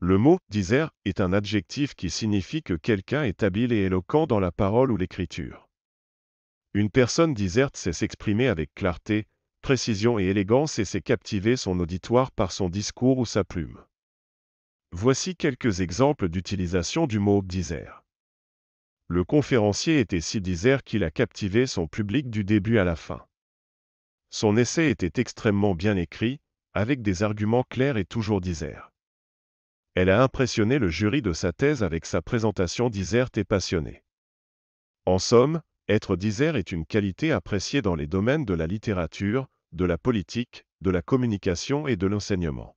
Le mot disert est un adjectif qui signifie que quelqu'un est habile et éloquent dans la parole ou l'écriture. Une personne diserte sait s'exprimer avec clarté, précision et élégance et sait captiver son auditoire par son discours ou sa plume. Voici quelques exemples d'utilisation du mot disert. Le conférencier était si disert qu'il a captivé son public du début à la fin. Son essai était extrêmement bien écrit, avec des arguments clairs et toujours disert. Elle a impressionné le jury de sa thèse avec sa présentation diserte et passionnée. En somme, être disert est une qualité appréciée dans les domaines de la littérature, de la politique, de la communication et de l'enseignement.